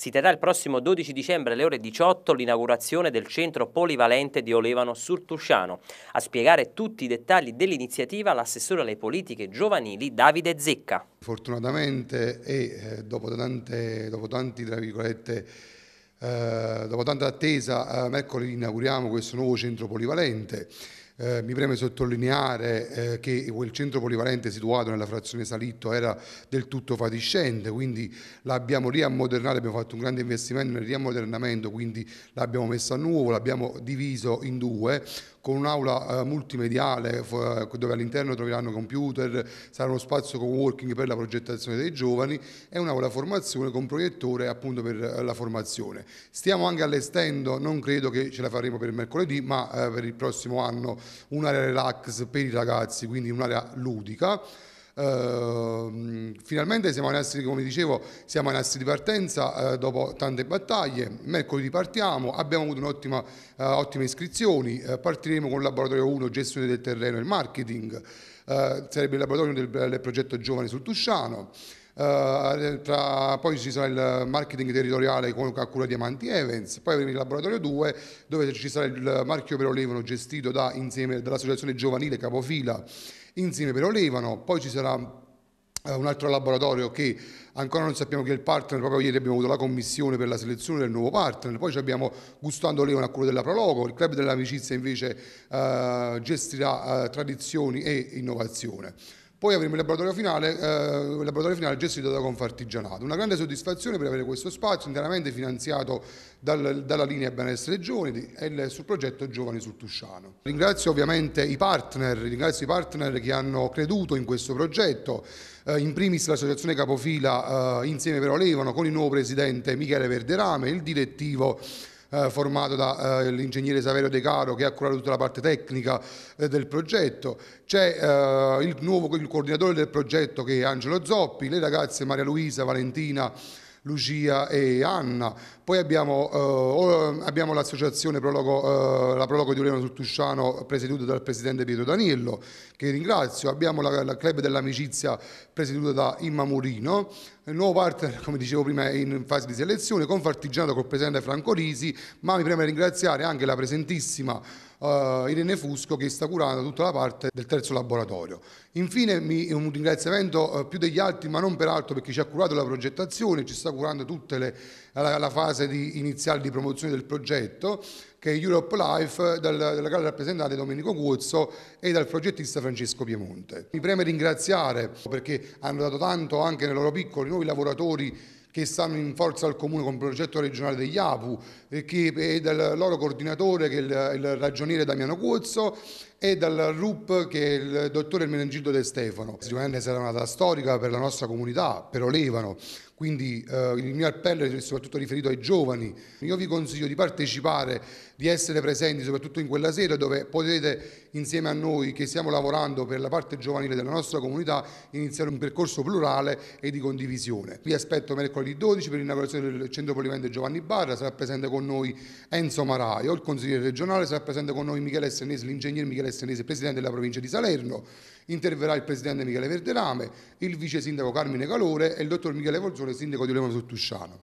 Si terrà il prossimo 12 dicembre alle ore 18 l'inaugurazione del centro polivalente di Olevano sur Tusciano. A spiegare tutti i dettagli dell'iniziativa l'assessore alle politiche giovanili Davide Zecca. Fortunatamente e eh, dopo, tante, dopo tanti tra virgolette eh, dopo tanta attesa, eh, mercoledì inauguriamo questo nuovo centro polivalente eh, mi preme sottolineare eh, che quel centro polivalente situato nella frazione Salitto era del tutto fatiscente, quindi l'abbiamo riammodernato, abbiamo fatto un grande investimento nel riammodernamento, quindi l'abbiamo messo a nuovo, l'abbiamo diviso in due con un'aula eh, multimediale eh, dove all'interno troveranno computer, sarà uno spazio co-working per la progettazione dei giovani e un'aula formazione con proiettore appunto per eh, la formazione. Stiamo anche allestendo, non credo che ce la faremo per mercoledì, ma per il prossimo anno un'area relax per i ragazzi, quindi un'area ludica. Ehm, Finalmente siamo ai nastri, come dicevo, siamo ai nastri di partenza eh, dopo tante battaglie. Mercoledì partiamo, abbiamo avuto un'ottima, eh, ottime iscrizioni, eh, partiremo con il laboratorio 1, gestione del terreno e marketing, eh, sarebbe il laboratorio del, del progetto Giovani sul Tusciano. Uh, tra, poi ci sarà il marketing territoriale con a cura di Amanti Evans, poi avremo il laboratorio 2 dove ci sarà il marchio per Olevano gestito da, dall'associazione giovanile Capofila insieme per Olevano, poi ci sarà eh, un altro laboratorio che ancora non sappiamo chi è il partner, proprio ieri abbiamo avuto la commissione per la selezione del nuovo partner, poi abbiamo Gustando Leone a quello della Prologo, il Club dell'Amicizia invece eh, gestirà eh, tradizioni e innovazione. Poi avremo il laboratorio finale, eh, il laboratorio finale gestito da Confartigianato. Una grande soddisfazione per avere questo spazio interamente finanziato dal, dalla linea Benessere Giovani e sul progetto Giovani sul Tusciano. Ringrazio ovviamente i partner, ringrazio i partner che hanno creduto in questo progetto, eh, in primis l'associazione Capofila eh, insieme per Olevano con il nuovo presidente Michele Verderame, il direttivo eh, formato dall'ingegnere eh, Saverio De Caro che ha curato tutta la parte tecnica eh, del progetto, c'è eh, il nuovo il coordinatore del progetto che è Angelo Zoppi, le ragazze Maria Luisa, Valentina, Lucia e Anna. Poi abbiamo, eh, eh, abbiamo l'associazione Prologo, eh, la Prologo di Ureno sul Tusciano presieduta dal presidente Pietro Danillo, che ringrazio. Abbiamo la, la Club dell'Amicizia presieduta da Imma Murino. Il nuovo partner, come dicevo prima, è in fase di selezione, con Fartigiano col presidente Franco Risi, ma mi preme ringraziare anche la presentissima uh, Irene Fusco che sta curando tutta la parte del terzo laboratorio. Infine mi, un ringraziamento uh, più degli altri ma non per altro perché ci ha curato la progettazione, ci sta curando tutta la, la, fase di, iniziale di promozione del progetto che è Europe Life, dal, dalla quale rappresentante Domenico Guozzo e dal progettista Francesco Piemonte. Mi preme ringraziare perché hanno dato tanto anche nei loro piccoli nuovi lavoratori che stanno in forza al Comune con il progetto regionale degli APU e, che, e del loro coordinatore che è il, il ragioniere Damiano Cuzzo e dal RUP che è il dottore Menegildo De Stefano. Sicuramente sarà una data storica per la nostra comunità, per Olevano, quindi eh, il mio appello è soprattutto riferito ai giovani. Io vi consiglio di partecipare, di essere presenti soprattutto in quella sera dove potete insieme a noi che stiamo lavorando per la parte giovanile della nostra comunità iniziare un percorso plurale e di condivisione. Vi aspetto mercoledì 12 per l'inaugurazione del centro Polivente Giovanni Barra, sarà presente con noi Enzo Maraio, il consigliere regionale, sarà presente con noi Michele Senesi, l'ingegnere Michele Castellanese, presidente della provincia di Salerno, interverrà il presidente Michele Verderame, il vice sindaco Carmine Calore e il dottor Michele Volzone, sindaco di Leono Sottusciano.